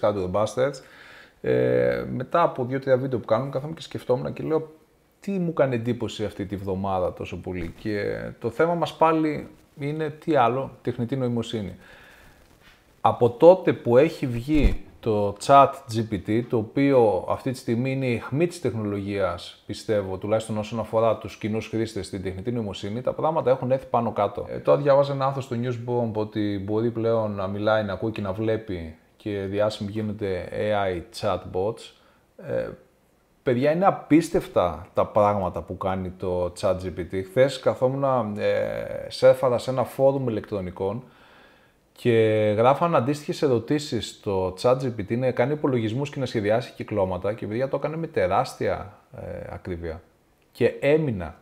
κάτω Bastards. Ε, μετά από δύο-τρία βίντεο που κάνουμε, καθόμουν και σκεφτόμουν και λέω τι μου κάνει εντύπωση αυτή τη βδομάδα τόσο πολύ. Και το θέμα μας πάλι είναι τι άλλο, τεχνητή νοημοσύνη. Από τότε που έχει βγει το chat GPT, το οποίο αυτή τη στιγμή είναι η χμή της τεχνολογίας, πιστεύω, τουλάχιστον όσον αφορά τους κοινούς χρήστες στην τεχνητή νοημοσύνη, τα πράγματα έχουν έρθει πάνω κάτω. Ε, τώρα διαβάζω ένα άνθρωπο στο Newsbomb ότι μπορεί πλέον να μιλάει, να ακούει και να βλέπει και διάσημοι γίνονται AI chatbots, ε, παιδιά είναι απίστευτα τα πράγματα που κάνει το ChatGPT. Χθες καθόμουν, ε, σε ένα φόρουμ ηλεκτρονικών και γράφαν αντίστοιχες ερωτήσεις στο ChatGPT να κάνει υπολογισμούς και να σχεδιάσει κυκλώματα και παιδιά το έκανε με τεράστια ε, ακρίβεια. Και έμεινα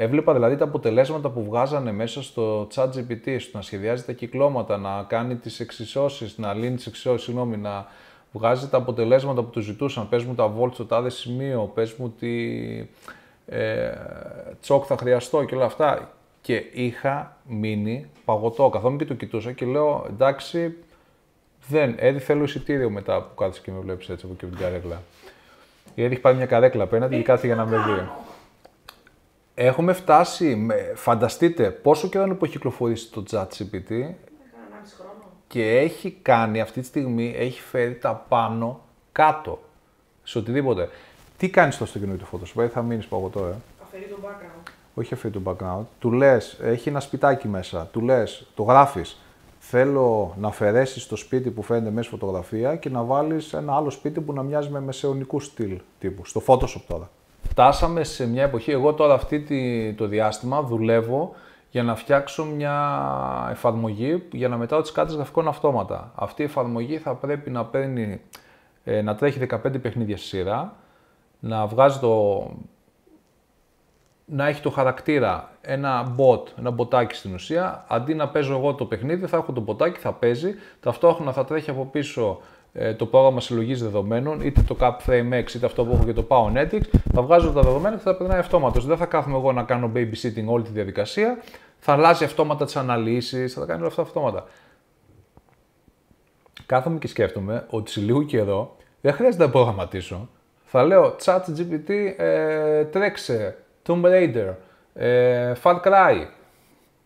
Έβλεπα δηλαδή τα αποτελέσματα που βγάζανε μέσα στο chat GPT, στο να σχεδιάζει τα κυκλώματα, να κάνει τις εξισώσεις, να λύνει τις εξισώσεις, συγγνώμη, να βγάζει τα αποτελέσματα που του ζητούσαν. Πες μου τα volt στο τάδε σημείο, πες μου τι ε, τσόκ θα χρειαστώ και όλα αυτά. Και είχα μείνει παγωτό. Καθόμουν και το κοιτούσα και λέω εντάξει, δεν, Έδι θέλω εισιτήριο μετά που κάθεσαι και με βλέπεις έτσι από την καρέκλα. Η Έδη έχει πάρει μια καρέκλα απέναντι και ε, κάθεται για να με δει. Έχουμε φτάσει, με, φανταστείτε, πόσο και που έχει κυκλοφορήσει το chat GPT και έχει κάνει αυτή τη στιγμή, έχει φέρει τα πάνω κάτω σε οτιδήποτε. Τι κάνεις τώρα στο καινούριο του Photoshop, ε, θα μείνεις από τώρα. Ε. Αφαιρεί τον background. Όχι αφαιρεί τον background. Του λες, έχει ένα σπιτάκι μέσα. Του λες, το γράφεις. Θέλω να αφαιρέσεις το σπίτι που φαίνεται μέσα στη φωτογραφία και να βάλεις ένα άλλο σπίτι που να μοιάζει με μεσαιωνικού στυλ τύπου. Στο Photoshop τώρα φτάσαμε σε μια εποχή, εγώ τώρα αυτή το διάστημα δουλεύω για να φτιάξω μια εφαρμογή για να μετράω τις κάρτες γραφικών αυτόματα. Αυτή η εφαρμογή θα πρέπει να, παίρνει, ε, να τρέχει 15 παιχνίδια σε σειρά, να βγάζει το... να έχει το χαρακτήρα ένα bot, ένα μποτάκι στην ουσία, αντί να παίζω εγώ το παιχνίδι θα έχω το μποτάκι, θα παίζει, ταυτόχρονα θα τρέχει από πίσω ε, το πρόγραμμα συλλογής δεδομένων, είτε το Cap X, είτε αυτό που έχω και το Pownetics, θα βγάζω τα δεδομένα και θα περνάει αυτόματος. Δεν θα κάθομαι εγώ να κάνω babysitting όλη τη διαδικασία. Θα αλλάζει αυτόματα τις αναλύσεις, θα τα κάνει όλα αυτά αυτόματα. Κάθομαι και σκέφτομαι ότι σε λίγο καιρό δεν χρειάζεται να προγραμματίσω. Θα λέω chat GPT, ε, τρέξε, Tomb Raider, ε, Far Cry.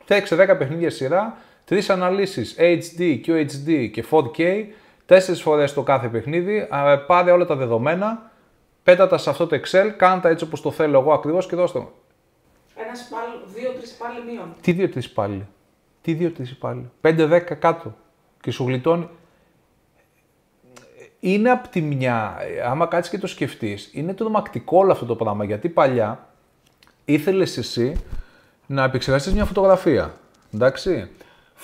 Τρέξε 10 παιχνίδια σειρά, 3 αναλύσεις HD, QHD και 4K Τέσσερις φορές το κάθε παιχνίδι, πάρε όλα τα δεδομένα, πέτα τα σε αυτό το Excel, κάντα έτσι όπως το θέλω εγώ ακριβώς και δώστε μου. Ένα υπάλληλο, δύο-τρει υπάλληλοι μείον. Τι δύο-τρει υπάλληλοι. Τι δύο-τρει υπάλληλοι. Πέντε-δέκα κάτω και σου γλιτώνει. Είναι απ' τη μια, άμα κάτσεις και το σκεφτείς, είναι τρομακτικό όλο αυτό το πράγμα γιατί παλιά ήθελες εσύ να επεξεργαστείς μια φωτογραφία. Εντάξει.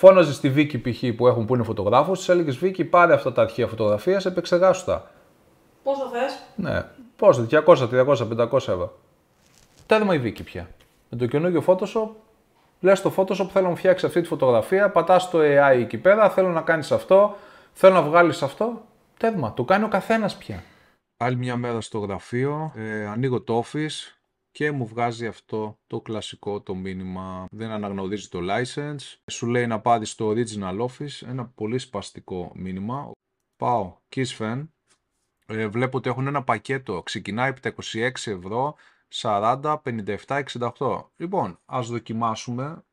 Φώναζε στη Βίκη π.χ. που, έχουν, που είναι φωτογράφος, τη έλεγε Βίκη, πάρε αυτά τα αρχεία φωτογραφίας, επεξεργάσου τα. Πόσο θες. Ναι. Πόσο, 200, 300, 500 ευρώ. Τέρμα η Βίκη πια. Με το καινούργιο Photoshop, λες το Photoshop, θέλω να φτιάξεις αυτή τη φωτογραφία, πατάς το AI εκεί πέρα, θέλω να κάνεις αυτό, θέλω να βγάλεις αυτό. Τέρμα. Το κάνει ο καθένας πια. Άλλη μια μέρα στο γραφείο, ε, ανοίγω το office, και μου βγάζει αυτό το κλασικό το μήνυμα. Δεν αναγνωρίζει το license. Σου λέει να πάρεις το original office. Ένα πολύ σπαστικό μήνυμα. Πάω Kissfen. Ε, βλέπω ότι έχουν ένα πακέτο. Ξεκινάει από τα 26 ευρώ. 40, 57, 68. Λοιπόν, ας δοκιμάσουμε.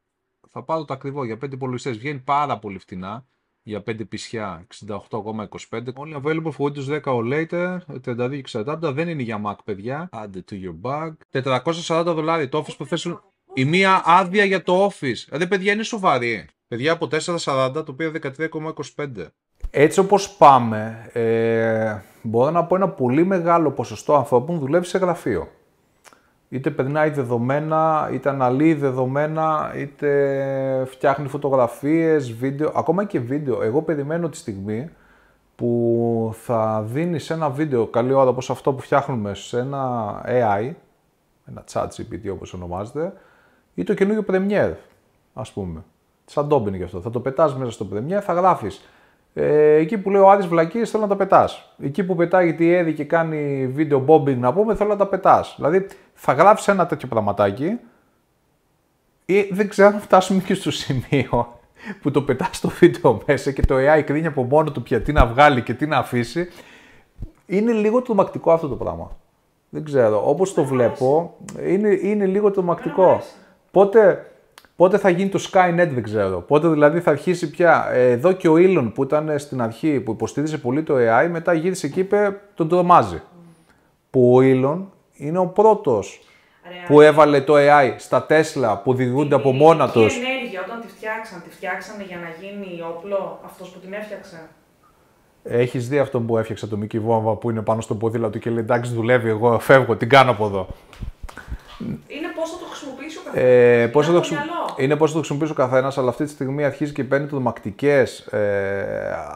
Θα πάρω το ακριβό για 5 υπολογιστές, Βγαίνει πάρα πολύ φτηνά για 5 πισιά 68,25. Only available for Windows 10 or later. 32-60 δεν είναι για Mac, παιδιά. Add to your bag. 440 δολάρια το Office που θέσουν. Η μία άδεια για το Office. Ε, δεν παιδιά, είναι σοβαρή. Παιδιά από 440 το οποίο 13,25. Έτσι όπως πάμε, ε, μπορώ να πω ένα πολύ μεγάλο ποσοστό ανθρώπων δουλεύει σε γραφείο είτε περνάει δεδομένα, είτε αναλύει δεδομένα, είτε φτιάχνει φωτογραφίες, βίντεο, ακόμα και βίντεο. Εγώ περιμένω τη στιγμή που θα δίνεις ένα βίντεο, καλή ώρα όπως αυτό που φτιάχνουμε, σε ένα AI, ένα chat GPT όπως ονομάζεται, ή το καινούργιο Premiere, ας πούμε. Σαν τόμπινγκ αυτό. Θα το πετάς μέσα στο Premiere, θα γράφεις ε, εκεί που λέει ο Άδης Βλακής θέλω να τα πετάς. Εκεί που πετάει τη Έδη και κάνει βίντεο bombing να πούμε θέλω να τα πετάς. Δηλαδή θα γράψει ένα τέτοιο πραγματάκι ή δεν ξέρω αν φτάσουμε και στο σημείο που το πετάς το βίντεο μέσα και το AI κρίνει από μόνο του πια τι να βγάλει και τι να αφήσει. Είναι λίγο τρομακτικό αυτό το πράγμα. Δεν ξέρω. Όπως το βλέπω, είναι, είναι λίγο τρομακτικό. Πότε Πότε θα γίνει το Skynet δεν ξέρω. Πότε δηλαδή θα αρχίσει πια. Ε, εδώ και ο Elon που ήταν στην αρχή, που υποστήριζε πολύ το AI, μετά γύρισε και είπε τον τρομάζει. Που ο Elon είναι ο πρώτος που έβαλε το AI στα Tesla που οδηγούνται από μόνα του. Η ενέργεια όταν τη φτιάξαν, τη φτιάξανε για να γίνει όπλο αυτός που την έφτιαξε. Έχεις δει αυτόν που έφτιαξε το Μικη Βόμβα που είναι πάνω στο ποδήλατο και λέει εντάξει δουλεύει, εγώ φεύγω, την κάνω από εδώ. Είναι πώς θα το χρησιμοποιήσω καθόλου. Ε, το είναι πώς θα το χρησιμοποιήσει ο καθένας, αλλά αυτή τη στιγμή αρχίζει και παίρνει τρομακτικές. Ε,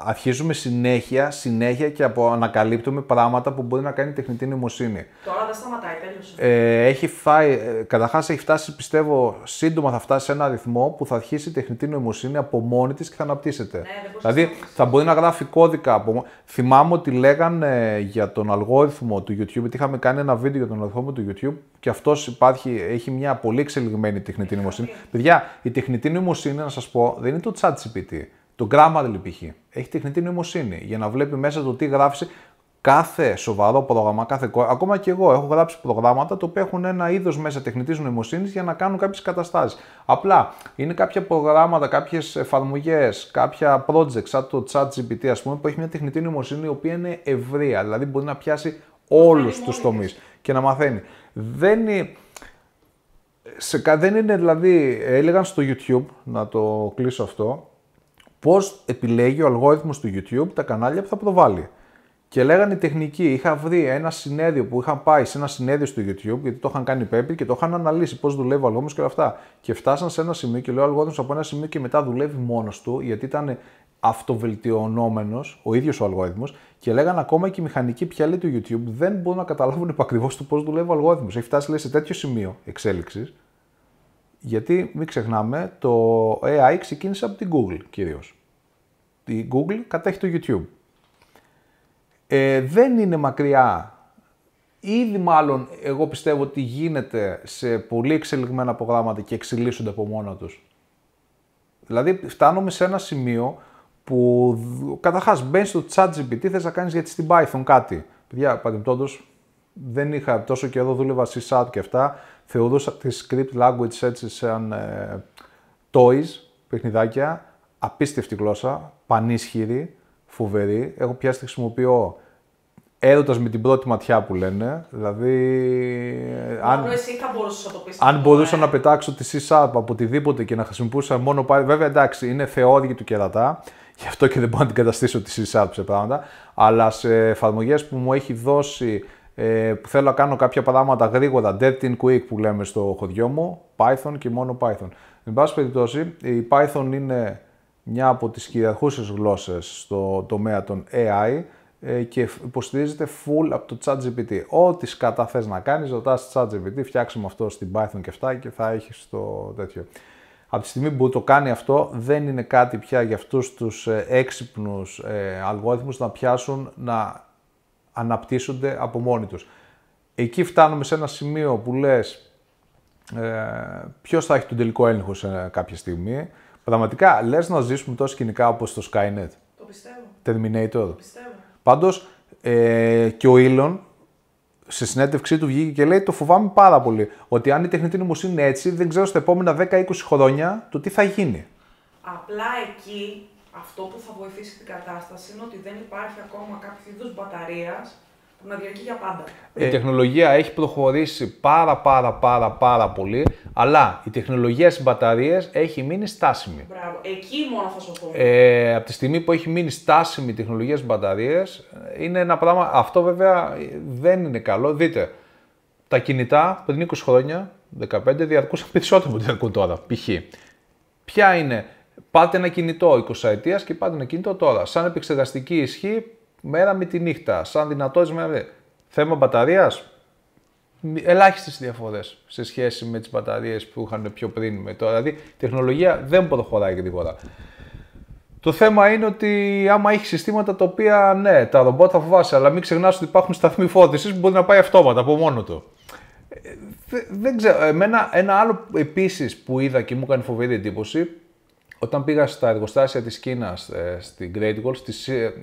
αρχίζουμε συνέχεια, συνέχεια και από ανακαλύπτουμε πράγματα που μπορεί να κάνει η τεχνητή νοημοσύνη. Τώρα δεν σταματάει, τέλειωσε. έχει φάει, ε, καταρχάς έχει φτάσει, πιστεύω, σύντομα θα φτάσει σε ένα αριθμό που θα αρχίσει η τεχνητή νοημοσύνη από μόνη της και θα αναπτύσσεται. Ναι, δηλαδή θα μπορεί να γράφει κώδικα από Θυμάμαι ότι λέγανε ε, για τον αλγόριθμο του YouTube, ότι είχαμε κάνει ένα βίντεο για τον αλγόριθμο του YouTube και αυτός έχει μια πολύ εξελιγμένη τεχνητή νοημοσύνη. Ναι παιδιά, η τεχνητή νοημοσύνη, να σας πω, δεν είναι το chat GPT. Το Grammarly π.χ. έχει τεχνητή νοημοσύνη για να βλέπει μέσα το τι γράφεις κάθε σοβαρό πρόγραμμα, κάθε Ακόμα και εγώ έχω γράψει προγράμματα τα οποία έχουν ένα είδος μέσα τεχνητής νοημοσύνης για να κάνουν κάποιες καταστάσεις. Απλά είναι κάποια προγράμματα, κάποιες εφαρμογές, κάποια projects, σαν το chat GPT, ας πούμε, που έχει μια τεχνητή νοημοσύνη η οποία είναι ευρεία. Δηλαδή μπορεί να πιάσει όλου του τομείς και να μαθαίνει. Δεν είναι σε, δεν είναι δηλαδή, έλεγαν στο YouTube, να το κλείσω αυτό, πώς επιλέγει ο αλγόριθμος του YouTube τα κανάλια που θα προβάλλει. Και λέγανε τεχνική, είχα βρει ένα συνέδριο που είχαν πάει σε ένα συνέδριο στο YouTube, γιατί το είχαν κάνει πέπι και το είχαν αναλύσει πώς δουλεύει ο αλγόριθμος και όλα αυτά. Και φτάσαν σε ένα σημείο και λέω: Ο αλγόριθμος από ένα σημείο και μετά δουλεύει μόνος του, γιατί ήταν αυτοβελτιωνόμενος ο ίδιος ο αλγόριθμος και λέγανε ακόμα και οι μηχανικοί πιαλοί του YouTube δεν μπορούν να καταλάβουν ακριβώ το πώς δουλεύει ο αλγόριθμος. Έχει φτάσει λέει, σε τέτοιο σημείο εξέλιξης. Γιατί μην ξεχνάμε, το AI ξεκίνησε από την Google κυρίως. Η Google κατέχει το YouTube. Ε, δεν είναι μακριά. Ήδη μάλλον εγώ πιστεύω ότι γίνεται σε πολύ εξελιγμένα προγράμματα και εξελίσσονται από μόνα τους. Δηλαδή φτάνουμε σε ένα σημείο που καταρχάς μπαίνεις στο chat GPT, θες να κάνεις γιατί στην Python κάτι. Παιδιά, παρεμπιπτόντως, δεν είχα τόσο και εδώ δούλευα σε chat και αυτά. Θεωρούσα τη script language έτσι σαν ε, toys, παιχνιδάκια. Απίστευτη γλώσσα, πανίσχυρη, φοβερή. Έχω πιάσει τη χρησιμοποιώ έρωτας με την πρώτη ματιά που λένε. Δηλαδή. Ε, αν, εσύ θα μπορούσες να το πεις Αν μπορούσα ε. να πετάξω τη C-Sharp από οτιδήποτε και να χρησιμοποιούσα μόνο πάλι. Βέβαια, εντάξει, είναι θεόργη του κερατά. Γι' αυτό και δεν μπορώ να την καταστήσω τη C-Sharp σε πράγματα. Αλλά σε εφαρμογές που μου έχει δώσει ε, που θέλω να κάνω κάποια πράγματα γρήγορα, dead γρήγορα, quick που λέμε στο χωριό μου, Python και μόνο Python. Εν πάση περιπτώσει, η Python είναι μια από τις κυριαρχούσες γλώσσες στο τομέα των AI. Ε, και υποστηρίζεται full από το ChatGPT. Ό,τι σκατά θες να κάνεις, ρωτάς στο ChatGPT, φτιάξε αυτό στην Python και αυτά και θα έχεις το τέτοιο. Από τη στιγμή που το κάνει αυτό, δεν είναι κάτι πια για αυτούς τους ε, έξυπνους ε, αλγόριθμους να πιάσουν να αναπτύσσονται από μόνοι τους. Εκεί φτάνουμε σε ένα σημείο που λες ε, ποιος θα έχει τον τελικό έλεγχο σε κάποια στιγμή. Πραγματικά, λες να ζήσουμε τόσο σκηνικά όπως το Skynet. Το πιστεύω. Terminator. Το πιστεύω. Πάντως ε, και ο Ήλον σε συνέντευξή του βγήκε και λέει: Το φοβάμαι πάρα πολύ. Ότι αν η τεχνητή νοημοσύνη είναι έτσι, δεν ξέρω στα επόμενα 10-20 χρόνια το τι θα γίνει. Απλά εκεί αυτό που θα βοηθήσει την κατάσταση είναι ότι δεν υπάρχει ακόμα κάποιο είδους μπαταρίας που να διαρκεί για πάντα. Ε, η τεχνολογία έχει προχωρήσει πάρα πάρα πάρα πάρα πολύ αλλά η τεχνολογία στις μπαταρίες έχει μείνει στάσιμη. Μπράβο, εκεί μόνο θα πω. Ε, από τη στιγμή που έχει μείνει στάσιμη η τεχνολογία στις μπαταρίες, είναι ένα πράγμα. Αυτό βέβαια δεν είναι καλό. Δείτε, τα κινητά πριν 20 χρόνια, 15, διαρκούσαν περισσότερο από ό,τι διαρκούν τώρα. Π.χ. Ποια είναι, πάτε ένα κινητό 20 ετίας και πάτε ένα κινητό τώρα. Σαν επεξεργαστική ισχύ, μέρα με τη νύχτα. Σαν δυνατός, μέρα Θέμα μπαταρίας, ελάχιστες διαφορές σε σχέση με τις μπαταρίες που είχαν πιο πριν. Με το, δηλαδή, η τεχνολογία δεν προχωράει γρήγορα. Το θέμα είναι ότι άμα έχει συστήματα τα οποία ναι, τα ρομπότ θα φοβάσαι, αλλά μην ξεχνάς ότι υπάρχουν σταθμοί φόρτιση που μπορεί να πάει αυτόματα από μόνο του. Ε, δεν, ξέρω. ένα άλλο επίσης που είδα και μου έκανε φοβερή εντύπωση, όταν πήγα στα εργοστάσια της Κίνας ε, στην Great Wall, στις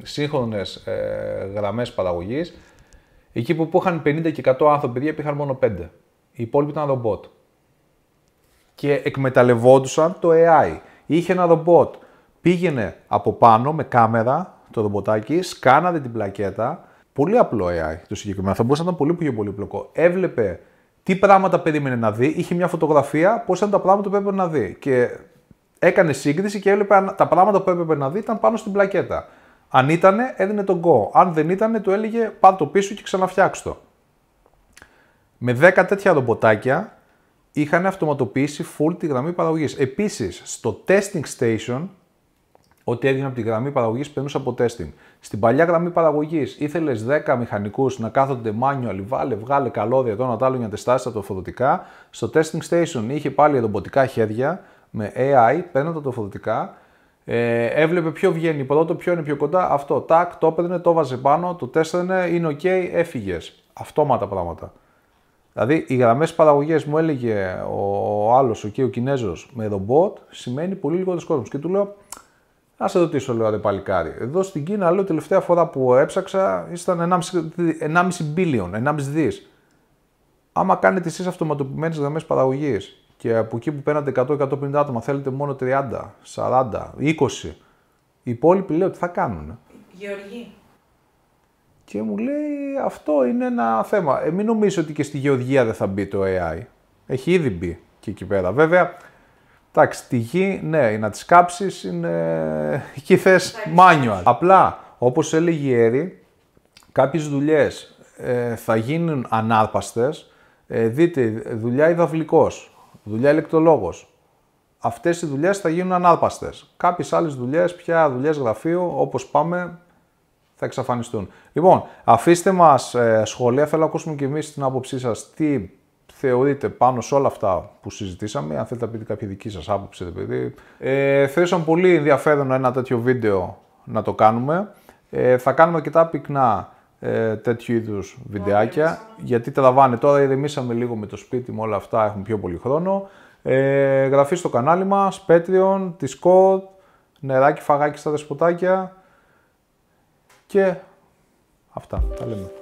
σύγχρονες ε, γραμμές παραγωγής, Εκεί που, που είχαν 50 και 100 άνθρωποι, παιδιά, υπήρχαν μόνο 5. Οι υπόλοιποι ήταν ρομπότ. Και εκμεταλλευόντουσαν το AI. Είχε ένα ρομπότ. Πήγαινε από πάνω με κάμερα το ρομποτάκι, σκάναδε την πλακέτα. Πολύ απλό AI το συγκεκριμένο. Θα μπορούσε να ήταν πολύ πιο πολύπλοκο. Έβλεπε τι πράγματα περίμενε να δει, είχε μια φωτογραφία, πώς ήταν τα πράγματα που έπρεπε να δει. Και έκανε σύγκριση και έβλεπε τα πράγματα που έπρεπε να δει ήταν πάνω στην πλακέτα. Αν ήταν, έδινε τον go. Αν δεν ήτανε του έλεγε πάρ το πίσω και ξαναφτιάξτε το. Με 10 τέτοια ρομποτάκια είχαν αυτοματοποιήσει full τη γραμμή παραγωγής. Επίσης, στο testing station, ό,τι έγινε από τη γραμμή παραγωγής περνούσε από testing. Στην παλιά γραμμή παραγωγής ήθελες 10 μηχανικούς να κάθονται μάνιο, βάλε, βγάλε καλώδια, να ένα άλλο για να τεστάσεις τα τροφοδοτικά. Στο testing station είχε πάλι ρομποτικά χέρια με AI, παίρνοντα τα τροφοδοτικά ε, έβλεπε ποιο βγαίνει πρώτο, ποιο είναι πιο κοντά. Αυτό. Τάκ, το έπαιρνε, το βάζε πάνω, το τέσσερνε, είναι οκ, okay, έφυγες. Αυτόματα πράγματα. Δηλαδή, οι γραμμές παραγωγή μου έλεγε ο άλλος ο, ο Κινέζος, με ρομπότ, σημαίνει πολύ λιγότερο κόσμο. Και του λέω, ας σε ρωτήσω, λέω, ρε παλικάρι. Εδώ στην Κίνα, λέω, τελευταία φορά που έψαξα, ήταν 1,5 billion, 1,5 δις. Άμα κάνετε εσείς αυτοματοποιημένες γραμμές παραγωγής και από εκεί που παίρνατε 100-150 άτομα θέλετε μόνο 30, 40, 20. Οι υπόλοιποι λέω τι θα κάνουν. Γεωργή. Και μου λέει αυτό είναι ένα θέμα. Ε, μην νομίζω ότι και στη γεωργία δεν θα μπει το AI. Έχει ήδη μπει και εκεί πέρα. Βέβαια, εντάξει, τη γη, ναι, να τις κάψεις είναι... εκεί θες manual. Απλά, όπως έλεγε η Έρη, κάποιες δουλειές ε, θα γίνουν ανάρπαστες. Ε, δείτε, δουλειά υδαυλικός δουλειά ηλεκτρολόγος. Αυτές οι δουλειές θα γίνουν ανάπαστες. Κάποιες άλλες δουλειές, πια δουλειές γραφείου, όπως πάμε, θα εξαφανιστούν. Λοιπόν, αφήστε μας ε, σχόλια. Θέλω να ακούσουμε και εμείς την άποψή σας. Τι θεωρείτε πάνω σε όλα αυτά που συζητήσαμε. Αν θέλετε να πείτε κάποια δική σας άποψη, παιδί. Ε, πολύ ενδιαφέρον ένα τέτοιο βίντεο να το κάνουμε. Ε, θα κάνουμε και τα πυκνά ε, τέτοιου είδους βιντεάκια. Γιατί τα τραβάνε τώρα, ηρεμήσαμε λίγο με το σπίτι μου όλα αυτά, έχουν πιο πολύ χρόνο. Ε, γραφή στο κανάλι μας, Patreon, Discord, νεράκι, φαγάκι στα δεσποτάκια. Και αυτά. Τα λέμε.